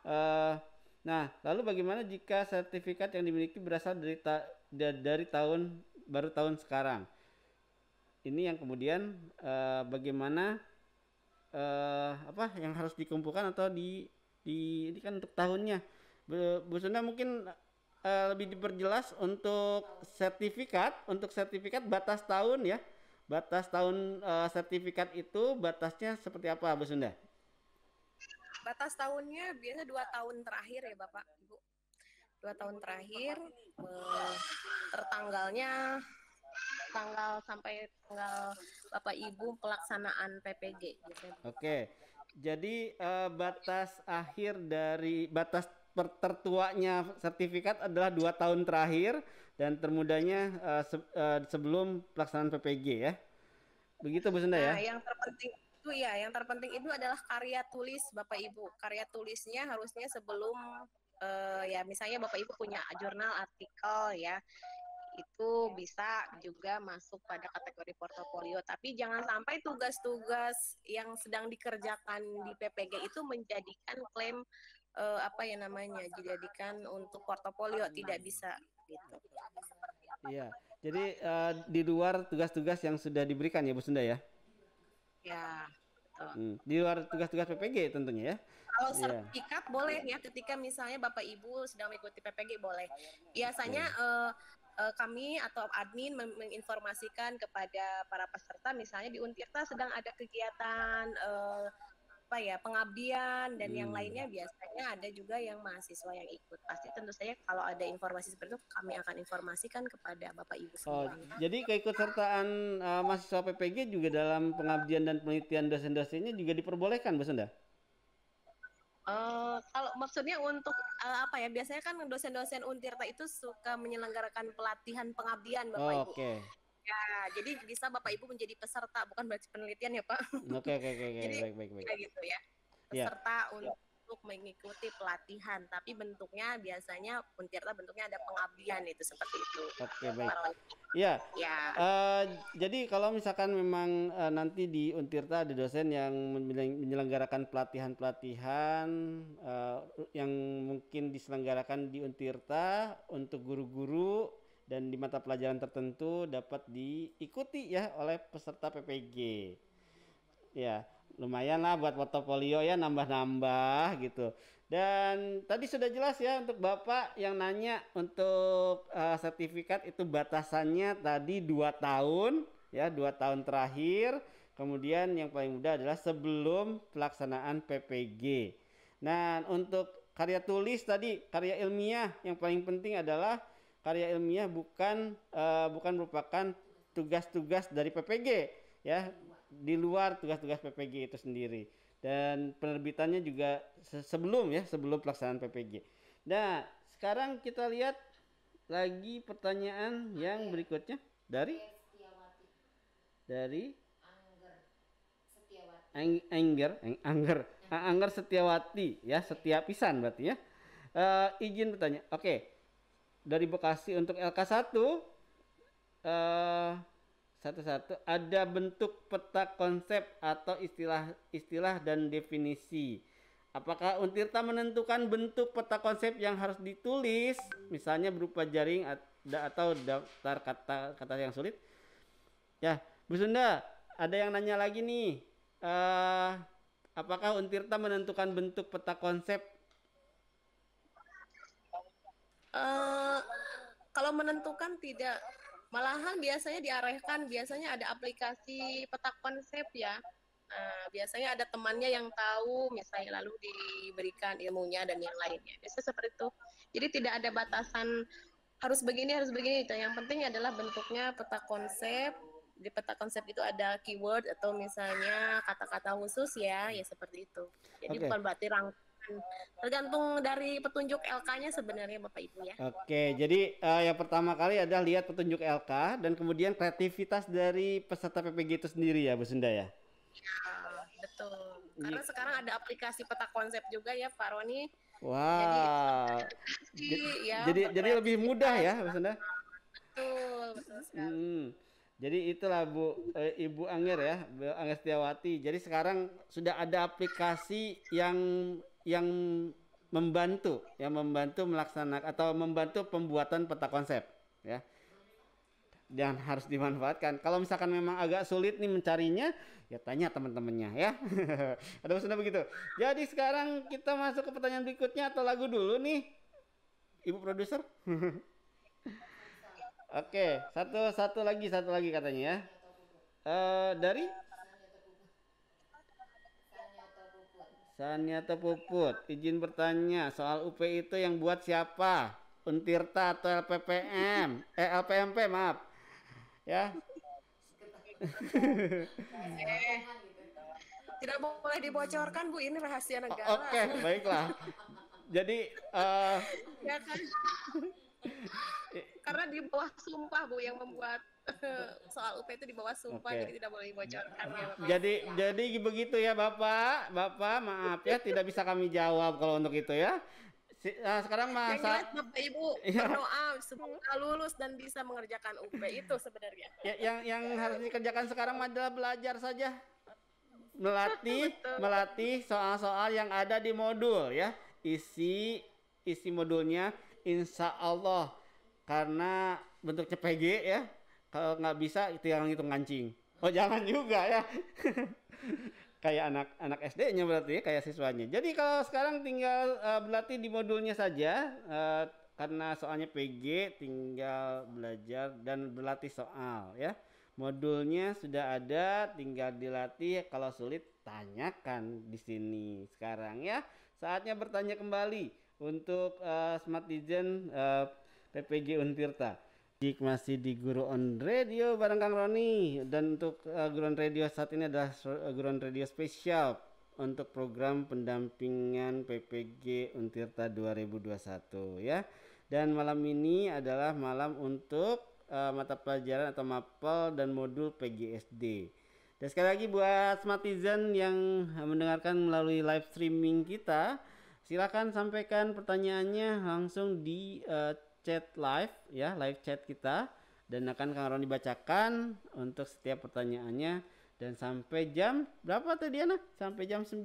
Uh, nah, lalu bagaimana jika sertifikat yang dimiliki berasal dari ta, dari tahun baru tahun sekarang? Ini yang kemudian uh, bagaimana uh, apa yang harus dikumpulkan atau di di ini kan untuk tahunnya. Bu Sunda mungkin uh, lebih diperjelas untuk sertifikat, untuk sertifikat batas tahun ya. Batas tahun uh, sertifikat itu batasnya seperti apa, Bu Sunda? Batas tahunnya biasa dua tahun terakhir ya, Bapak Ibu. Dua tahun terakhir, tertanggalnya tanggal sampai tanggal Bapak Ibu pelaksanaan PPG gitu. Oke. Jadi uh, batas akhir dari batas tertuanya sertifikat adalah dua tahun terakhir dan termudanya uh, se uh, sebelum pelaksanaan PPG ya. Begitu Bu Sunda ya? nah, yang terpenting itu ya, yang terpenting itu adalah karya tulis Bapak Ibu. Karya tulisnya harusnya sebelum uh, ya misalnya Bapak Ibu punya jurnal artikel ya itu bisa juga masuk pada kategori portofolio. Tapi jangan sampai tugas-tugas yang sedang dikerjakan di PPG itu menjadikan klaim uh, apa ya namanya dijadikan untuk portofolio tidak bisa gitu. Iya. Jadi uh, di luar tugas-tugas yang sudah diberikan ya Bu Sunda ya? Ya. Hmm. Di luar tugas-tugas PPG tentunya ya. Kalau iya. sertifikat yeah. boleh ya ketika misalnya Bapak Ibu sedang mengikuti PPG boleh. Biasanya yeah. Iya. uh, uh, kami atau admin menginformasikan kepada para peserta misalnya di Untirta sedang ada kegiatan uh, apa ya pengabdian dan hmm. yang lainnya biasanya ada juga yang mahasiswa yang ikut pasti tentu saja kalau ada informasi seperti itu kami akan informasikan kepada bapak ibu semua. Oh, jadi keikutsertaan uh, mahasiswa PPG juga dalam pengabdian dan penelitian dosen-dosennya juga diperbolehkan, Bu Senda? Uh, kalau maksudnya untuk uh, apa ya? Biasanya kan dosen-dosen Untirta itu suka menyelenggarakan pelatihan pengabdian, Bapak oh, Ibu. Oke. Okay. Ya, jadi bisa Bapak Ibu menjadi peserta, bukan berarti penelitian ya Pak. Oke oke oke. baik baik baik. Ya gitu ya. ya. Peserta yeah. untuk untuk mengikuti pelatihan, tapi bentuknya biasanya Untirta bentuknya ada pengabdian itu seperti itu. Oke baik. Iya. Ya. Uh, jadi kalau misalkan memang uh, nanti di Untirta ada dosen yang menyelenggarakan pelatihan-pelatihan uh, yang mungkin diselenggarakan di Untirta untuk guru-guru dan di mata pelajaran tertentu dapat diikuti ya oleh peserta PPG. Ya lumayan lah buat portofolio ya nambah-nambah gitu. Dan tadi sudah jelas ya untuk Bapak yang nanya untuk uh, sertifikat itu batasannya tadi dua tahun ya, dua tahun terakhir. Kemudian yang paling mudah adalah sebelum pelaksanaan PPG. Nah, untuk karya tulis tadi, karya ilmiah yang paling penting adalah karya ilmiah bukan uh, bukan merupakan tugas-tugas dari PPG ya di luar tugas-tugas PPG itu sendiri dan penerbitannya juga sebelum ya sebelum pelaksanaan PPG. Nah sekarang kita lihat lagi pertanyaan Oke. yang berikutnya dari dari Angger Setiawati. Angger ah, Angger Setiawati ya setiap pisan berarti ya. Uh, izin bertanya. Oke. Dari Bekasi untuk LK1 satu-satu ada bentuk peta konsep atau istilah-istilah dan definisi. Apakah Untirta menentukan bentuk peta konsep yang harus ditulis, misalnya berupa jaring atau daftar kata-kata yang sulit? Ya, Bu Sunda, ada yang nanya lagi nih. Uh, apakah Untirta menentukan bentuk peta konsep? Uh, kalau menentukan tidak, Malahan biasanya diarahkan, biasanya ada aplikasi peta konsep ya. Nah, biasanya ada temannya yang tahu, misalnya lalu diberikan ilmunya dan yang lainnya. Biasanya seperti itu. Jadi tidak ada batasan harus begini, harus begini. itu Yang penting adalah bentuknya peta konsep. Di peta konsep itu ada keyword atau misalnya kata-kata khusus ya, ya seperti itu. Jadi okay. bukan berarti rangka tergantung dari petunjuk LK-nya sebenarnya Bapak Ibu ya. Oke, jadi uh, yang pertama kali adalah lihat petunjuk LK dan kemudian kreativitas dari peserta PPG itu sendiri ya Bu Sunda ya. ya betul. Karena iya. sekarang ada aplikasi peta konsep juga ya Pak Roni. Wah. Wow. Jadi, ya, jadi, jadi lebih mudah ya Bu Sunda. Betul, betul sekali. Hmm. Jadi itulah Bu eh, Ibu Angger ya, Bu Angger Setiawati. Jadi sekarang sudah ada aplikasi yang yang membantu yang membantu melaksanakan atau membantu pembuatan peta konsep ya dan harus dimanfaatkan. Kalau misalkan memang agak sulit nih mencarinya, ya tanya teman-temannya ya. Ada maksudnya begitu. Jadi sekarang kita masuk ke pertanyaan berikutnya atau lagu dulu nih, ibu produser. Oke, satu satu lagi satu lagi katanya ya. Uh, dari atau Puput, izin bertanya soal UP itu yang buat siapa? Untirta atau LPPM? Eh LPMP maaf. Ya. Tidak boleh dibocorkan Bu, ini rahasia negara. Oke, baiklah. Jadi eh, ya kan? Karena di bawah sumpah Bu yang membuat soal UP itu di bawah sumpah okay. jadi tidak boleh dibocorkan ya Bapak. Jadi jadi begitu ya Bapak. Bapak maaf ya tidak bisa kami jawab kalau untuk itu ya. Nah, sekarang masa yang jelas Bapak Ibu ya. berdoa semoga lulus dan bisa mengerjakan UP itu sebenarnya. Ya, yang yang harus dikerjakan sekarang adalah belajar saja. Melatih melatih soal-soal yang ada di modul ya. Isi isi modulnya insya Allah karena bentuk CPG ya kalau nggak bisa itu yang itu ngancing oh jangan juga ya kayak anak anak SD-nya berarti ya, kayak siswanya jadi kalau sekarang tinggal uh, berlatih di modulnya saja uh, karena soalnya PG tinggal belajar dan berlatih soal ya modulnya sudah ada tinggal dilatih kalau sulit tanyakan di sini sekarang ya saatnya bertanya kembali untuk uh, Smart Vision uh, PPG Untirta Jik masih di Guru on Radio bareng Kang Roni dan untuk uh, Guru on Radio saat ini adalah uh, Guru on Radio spesial untuk program pendampingan PPG Untirta 2021 ya. Dan malam ini adalah malam untuk uh, mata pelajaran atau mapel dan modul PGSD. Dan sekali lagi buat smartizen yang mendengarkan melalui live streaming kita, silakan sampaikan pertanyaannya langsung di uh, chat live ya, live chat kita dan akan Kang Ron dibacakan untuk setiap pertanyaannya dan sampai jam berapa tadi Ana? Sampai jam 9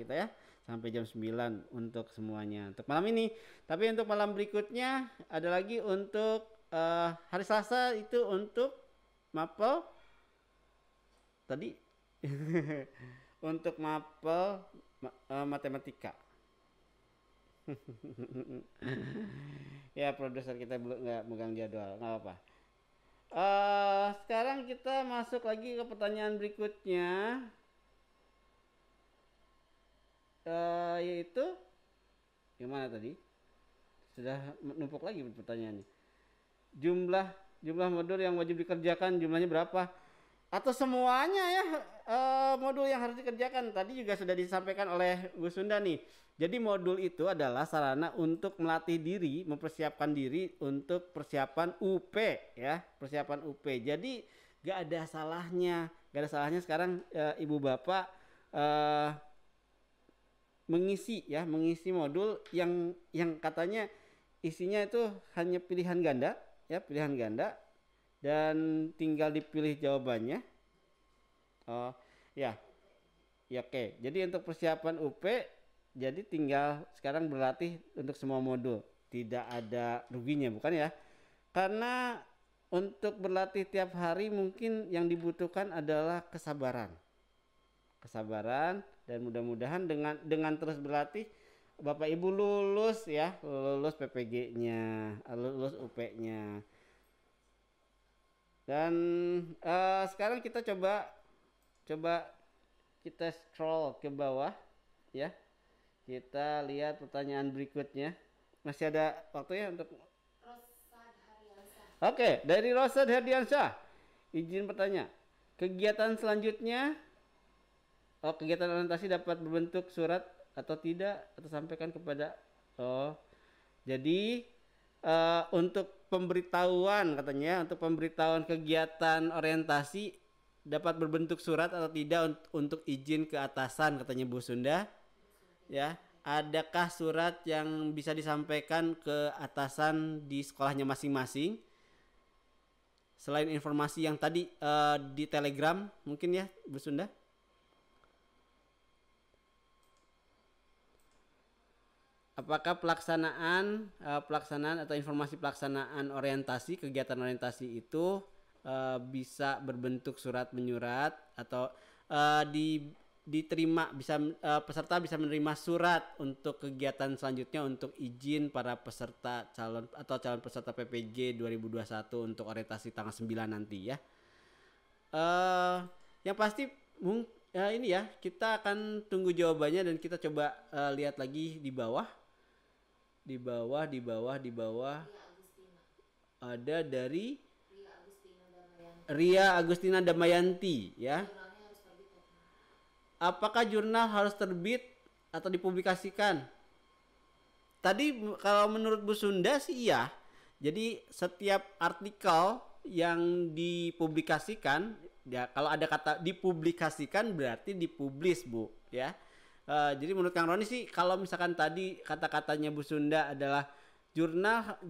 gitu ya. Sampai jam 9 untuk semuanya untuk malam ini. Tapi untuk malam berikutnya ada lagi untuk uh, hari Selasa itu untuk mapel tadi untuk mapel ma uh, matematika. ya produser kita belum nggak megang jadwal nggak apa, Uh, eh, sekarang kita masuk lagi ke pertanyaan berikutnya uh, yaitu gimana tadi sudah numpuk lagi pertanyaannya jumlah jumlah modul yang wajib dikerjakan jumlahnya berapa atau semuanya ya uh, modul yang harus dikerjakan tadi juga sudah disampaikan oleh Bu Sunda nih jadi modul itu adalah sarana untuk melatih diri, mempersiapkan diri untuk persiapan UP ya, persiapan UP. Jadi gak ada salahnya, gak ada salahnya sekarang e, ibu bapak e, mengisi ya, mengisi modul yang yang katanya isinya itu hanya pilihan ganda ya, pilihan ganda dan tinggal dipilih jawabannya. Oh ya, ya oke. Jadi untuk persiapan UP jadi tinggal sekarang berlatih untuk semua modul tidak ada ruginya bukan ya karena untuk berlatih tiap hari mungkin yang dibutuhkan adalah kesabaran kesabaran dan mudah-mudahan dengan dengan terus berlatih Bapak Ibu lulus ya, lulus PPG-nya, lulus UP-nya. Dan uh, sekarang kita coba coba kita scroll ke bawah ya. Kita lihat pertanyaan berikutnya. Masih ada waktu ya untuk Oke, dari Rosad Herdiansyah. Izin bertanya. Kegiatan selanjutnya Oh, kegiatan orientasi dapat berbentuk surat atau tidak atau sampaikan kepada Oh. Jadi uh, untuk pemberitahuan katanya untuk pemberitahuan kegiatan orientasi dapat berbentuk surat atau tidak untuk izin ke atasan katanya Bu Sunda ya adakah surat yang bisa disampaikan ke atasan di sekolahnya masing-masing selain informasi yang tadi uh, di Telegram mungkin ya Bu Sunda apakah pelaksanaan uh, pelaksanaan atau informasi pelaksanaan orientasi kegiatan orientasi itu uh, bisa berbentuk surat menyurat atau uh, di diterima bisa uh, peserta bisa menerima surat untuk kegiatan selanjutnya untuk izin para peserta calon atau calon peserta PPG 2021 untuk orientasi tanggal 9 nanti ya. Uh, yang pasti mung uh, ini ya, kita akan tunggu jawabannya dan kita coba uh, lihat lagi di bawah. Di bawah, di bawah, di bawah. Ada dari Ria Agustina Damayanti, Ria Agustina Damayanti ya apakah jurnal harus terbit atau dipublikasikan? Tadi kalau menurut Bu Sunda sih iya. Jadi setiap artikel yang dipublikasikan, ya kalau ada kata dipublikasikan berarti dipublis Bu, ya. Uh, jadi menurut Kang Roni sih kalau misalkan tadi kata-katanya Bu Sunda adalah jurnal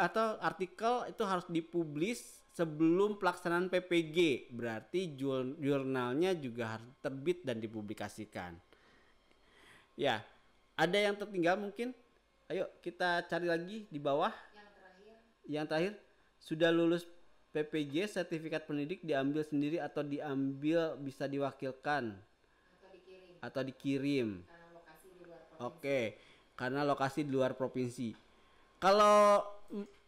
atau artikel itu harus dipublis sebelum pelaksanaan PPG. Berarti jurnalnya juga harus terbit dan dipublikasikan. Ya, ada yang tertinggal mungkin? Ayo kita cari lagi di bawah. Yang terakhir. Yang terakhir sudah lulus PPG sertifikat pendidik diambil sendiri atau diambil bisa diwakilkan atau dikirim. Atau dikirim. Karena lokasi di luar Oke, karena lokasi di luar provinsi. Kalau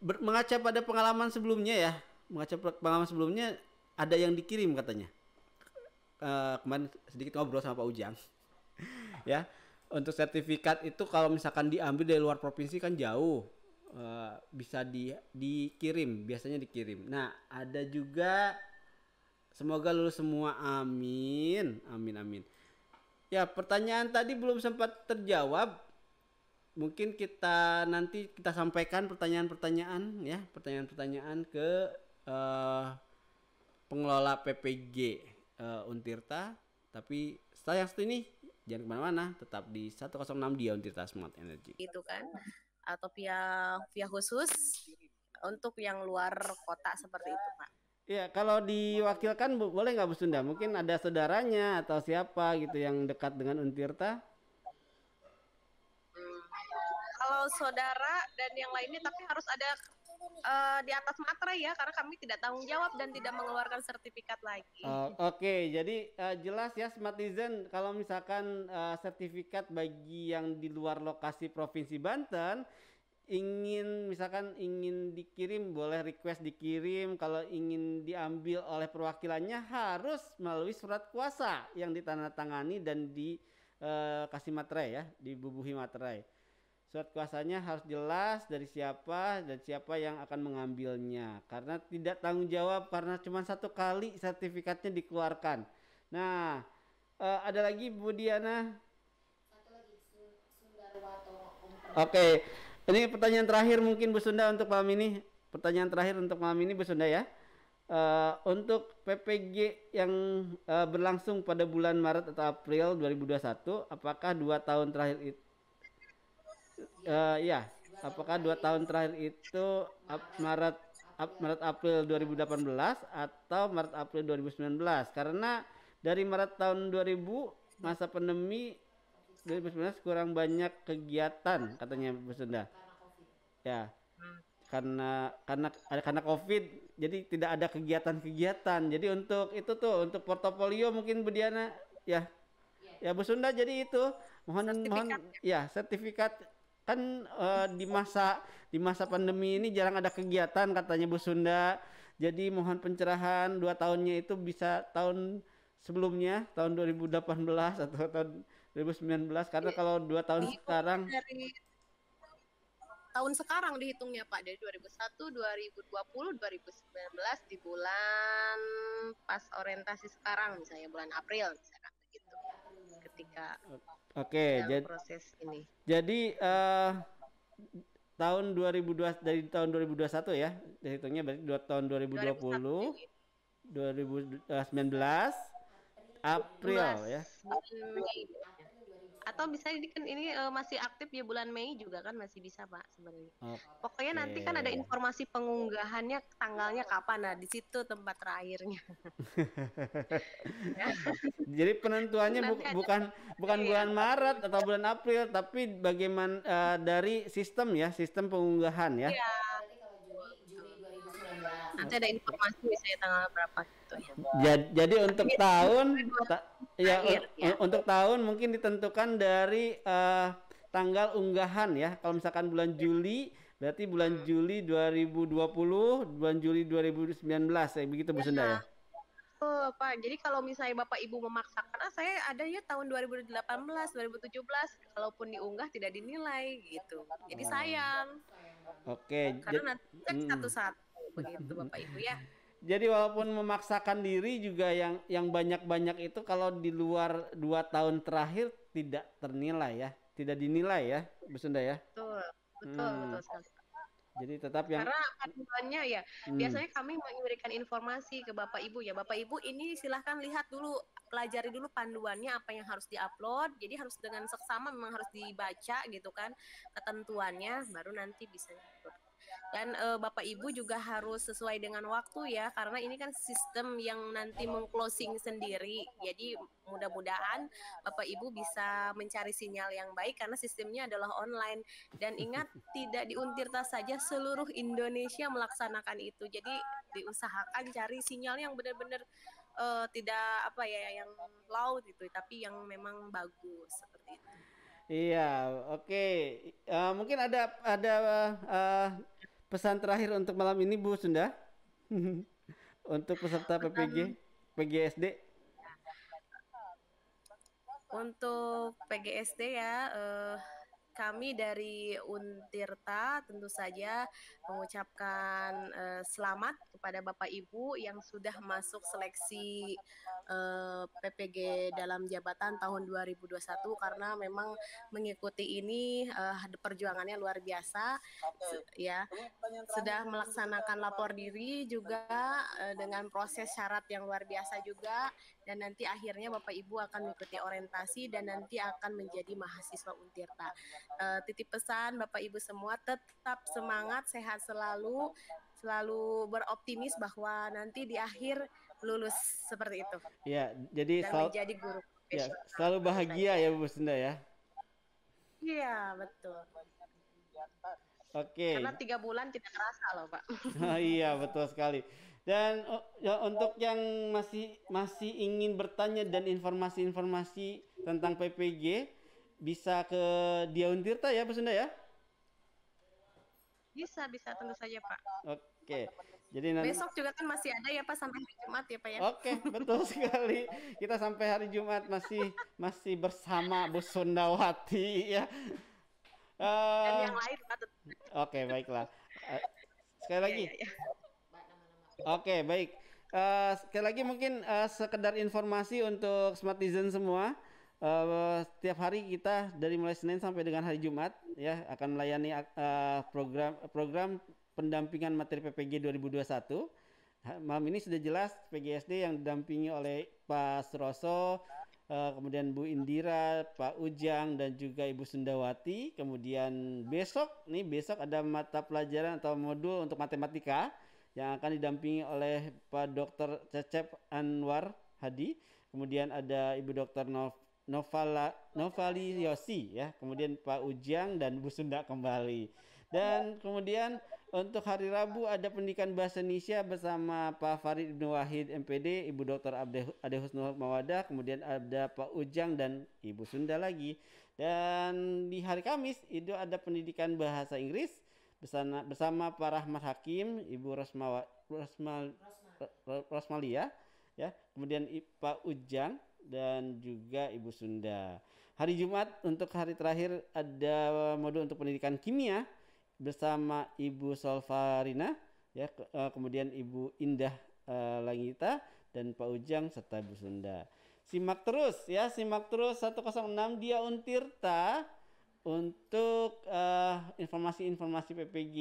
mengaca pada pengalaman sebelumnya ya, mengacu pengalaman sebelumnya ada yang dikirim katanya. Uh, kemarin sedikit ngobrol sama Pak Ujang. ya, untuk sertifikat itu kalau misalkan diambil dari luar provinsi kan jauh. Uh, bisa di dikirim, biasanya dikirim. Nah, ada juga semoga lulus semua. Amin. Amin amin. Ya, pertanyaan tadi belum sempat terjawab. Mungkin kita nanti kita sampaikan pertanyaan-pertanyaan ya, pertanyaan-pertanyaan ke uh, pengelola PPG uh, eh, Untirta. Tapi saya yang satu ini jangan kemana-mana, tetap di 106 di Untirta Smart Energy. Itu kan atau via via khusus untuk yang luar kota seperti itu, Pak. Iya, kalau diwakilkan boleh nggak Bu Sunda? Mungkin ada saudaranya atau siapa gitu yang dekat dengan Untirta? Hmm. Kalau saudara dan yang lainnya, tapi harus ada uh, di atas materai ya karena kami tidak tanggung jawab dan tidak mengeluarkan sertifikat lagi. Oh, Oke, okay. jadi uh, jelas ya Smartizen kalau misalkan uh, sertifikat bagi yang di luar lokasi Provinsi Banten ingin misalkan ingin dikirim boleh request dikirim kalau ingin diambil oleh perwakilannya harus melalui surat kuasa yang ditandatangani dan dikasih uh, materai ya dibubuhi materai Surat kuasanya harus jelas dari siapa dan siapa yang akan mengambilnya. Karena tidak tanggung jawab karena cuma satu kali sertifikatnya dikeluarkan. Nah, uh, ada lagi Bu Diana? Oke. Okay. Ini pertanyaan terakhir mungkin Bu Sunda untuk malam ini. Pertanyaan terakhir untuk malam ini Bu Sunda ya. Uh, untuk PPG yang uh, berlangsung pada bulan Maret atau April 2021, apakah dua tahun terakhir itu uh, ya apakah dua tahun terakhir itu ap, Maret ap, Maret April 2018 atau Maret April 2019 karena dari Maret tahun 2000 masa pandemi 2019 kurang banyak kegiatan katanya Bu Sunda ya karena karena karena covid jadi tidak ada kegiatan-kegiatan jadi untuk itu tuh untuk portofolio mungkin Bu Diana, ya ya Bu Sunda jadi itu mohon mohon ya sertifikat kan uh, di masa di masa pandemi ini jarang ada kegiatan katanya Bu Sunda. Jadi mohon pencerahan dua tahunnya itu bisa tahun sebelumnya tahun 2018 atau tahun 2019 karena iya. kalau dua tahun sekarang dari tahun sekarang dihitungnya Pak dari 2001, 2020, 2019 di bulan pas orientasi sekarang misalnya bulan April misalnya ketika Oke, okay, jadi proses ini. Jadi uh, tahun 2002 dari tahun 2021 ya, hitungnya berarti dua tahun 2020 2019 eh, April 12, ya. Atau bisa ini kan ini uh, masih aktif ya bulan Mei juga kan masih bisa Pak sebenarnya. Okay. Pokoknya nanti kan ada informasi pengunggahannya tanggalnya kapan nah di situ tempat terakhirnya. Jadi penentuannya bu bukan bukan iya. bulan Maret atau bulan April tapi bagaimana uh, dari sistem ya sistem pengunggahan ya. Iya nanti ada informasi misalnya tanggal berapa gitu ya. Jadi, jadi untuk iya, Akhir. tahun ta ya, Akhir, ya untuk tahun mungkin ditentukan dari uh, tanggal unggahan ya. Kalau misalkan bulan iya. Juli berarti bulan hmm. Juli 2020, bulan Juli 2019 ya begitu Bu ya. Sunda ya. Iya. Oh, Pak. Jadi kalau misalnya Bapak Ibu memaksakan, ah, saya ya tahun 2018, 2017, kalaupun diunggah tidak dinilai gitu. Jadi oh. sayang. Oke. Okay, Karena nanti kan hmm. satu-satu begitu Bapak Ibu ya. Jadi walaupun memaksakan diri juga yang yang banyak-banyak itu kalau di luar dua tahun terakhir tidak ternilai ya, tidak dinilai ya, Bu Sunda ya. Betul, betul, hmm. betul. Sekali. Jadi tetap yang karena panduannya ya hmm. biasanya kami memberikan informasi ke bapak ibu ya bapak ibu ini silahkan lihat dulu pelajari dulu panduannya apa yang harus diupload jadi harus dengan seksama memang harus dibaca gitu kan ketentuannya baru nanti bisa diupload. Dan uh, Bapak Ibu juga harus sesuai dengan waktu ya karena ini kan sistem yang nanti mengclosing sendiri. Jadi mudah-mudahan Bapak Ibu bisa mencari sinyal yang baik karena sistemnya adalah online dan ingat tidak diuntirta saja seluruh Indonesia melaksanakan itu. Jadi diusahakan cari sinyal yang benar-benar uh, tidak apa ya yang loud gitu tapi yang memang bagus seperti itu. Iya, oke. Okay. Uh, eh, mungkin ada ada uh pesan terakhir untuk malam ini Bu Sunda untuk peserta PPG PGSD untuk PGSD ya uh, kami dari Untirta tentu saja mengucapkan uh, selamat kepada Bapak Ibu yang sudah masuk seleksi uh, eh, PPG dalam jabatan tahun 2021 karena memang mengikuti ini uh, perjuangannya luar biasa Oke. ya sudah melaksanakan lapor diri juga uh, dengan proses syarat yang luar biasa juga dan nanti akhirnya Bapak Ibu akan mengikuti orientasi dan nanti akan menjadi mahasiswa Untirta. E, titip pesan Bapak Ibu semua tetap semangat, sehat selalu, selalu beroptimis bahwa nanti di akhir lulus seperti itu. Iya, jadi dan selalu menjadi guru. Ya, selalu bahagia ya Bu Sunda ya. Iya, betul. Oke. Okay. Karena tiga bulan tidak terasa loh, Pak. iya, betul sekali. Dan oh, ya, untuk yang masih masih ingin bertanya dan informasi-informasi tentang PPG bisa ke Diaun Tirta ya Sunda ya? Bisa, bisa tentu saja Pak. Oke. Jadi nanti... besok juga kan masih ada ya Pak sampai hari Jumat ya Pak ya. Oke, betul sekali. Kita sampai hari Jumat masih masih bersama Bu Sundawati ya. Uh, Dan eh, yang lain Pak. Oke, baiklah. Uh, sekali lagi. ya. Oke, okay, baik. Uh, sekali lagi mungkin uh, sekedar informasi untuk smartizen semua. Uh, setiap hari kita dari mulai Senin sampai dengan hari Jumat ya akan melayani uh, program program pendampingan materi PPG 2021. Malam ini sudah jelas PGSD yang didampingi oleh Pak Suroso, uh, kemudian Bu Indira, Pak Ujang dan juga Ibu Sundawati. Kemudian besok nih besok ada mata pelajaran atau modul untuk matematika yang akan didampingi oleh Pak Dr. Cecep Anwar Hadi. Kemudian ada Ibu Dr. Nov Novala Novali Yosi ya, kemudian Pak Ujang dan Bu Sunda kembali. Dan kemudian untuk hari Rabu ada pendidikan bahasa Indonesia bersama Pak Farid Ibnu Wahid MPD, Ibu Dr. Ade Husnul Mawadah, kemudian ada Pak Ujang dan Ibu Sunda lagi. Dan di hari Kamis itu ada pendidikan bahasa Inggris bersama, bersama Pak Rahmat Hakim, Ibu Rosmawa, Rosmal, Rosmalia, Rosmal, ya, ya, kemudian Pak Ujang dan juga Ibu Sunda. Hari Jumat untuk hari terakhir ada modul untuk pendidikan kimia bersama Ibu Solvarina, ya, ke, eh, kemudian Ibu Indah uh, Langita dan Pak Ujang serta Ibu Sunda. Simak terus ya, simak terus 106 Dia Untirta untuk uh, informasi-informasi PPG.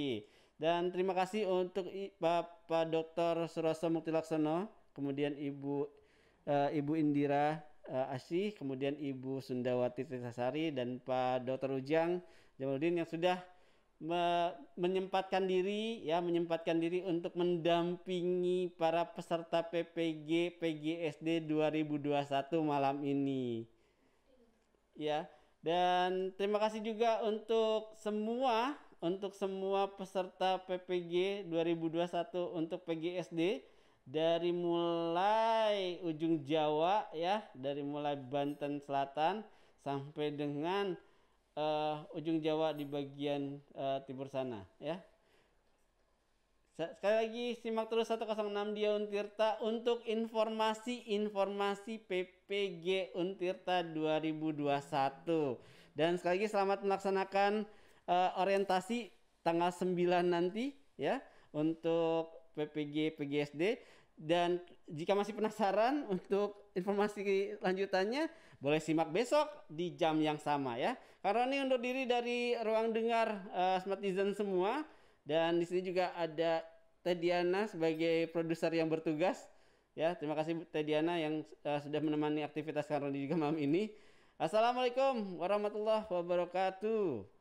Dan terima kasih untuk I, Bapak Dr. Suroso Mutilaksono, kemudian Ibu uh, Ibu Indira uh, eh, Asih, kemudian Ibu Sundawati Tisasari dan Pak Dr. Ujang Jamaluddin yang sudah me menyempatkan diri ya menyempatkan diri untuk mendampingi para peserta PPG PGSD 2021 malam ini. Ya. Dan terima kasih juga untuk semua untuk semua peserta PPG 2021 untuk PGSD dari mulai ujung Jawa ya, dari mulai Banten Selatan sampai dengan uh, ujung Jawa di bagian uh, timur sana ya. Sekali lagi simak terus 106 Dia Untirta untuk informasi-informasi PPG Untirta 2021. Dan sekali lagi selamat melaksanakan uh, orientasi tanggal 9 nanti ya untuk PPG PGSD dan jika masih penasaran untuk informasi lanjutannya boleh simak besok di jam yang sama ya. Karena ini untuk diri dari ruang dengar uh, eh, smartizen semua dan di sini juga ada Tediana sebagai produser yang bertugas. Ya, terima kasih Tediana yang uh, sudah menemani aktivitas karena di malam ini. Assalamualaikum warahmatullahi wabarakatuh.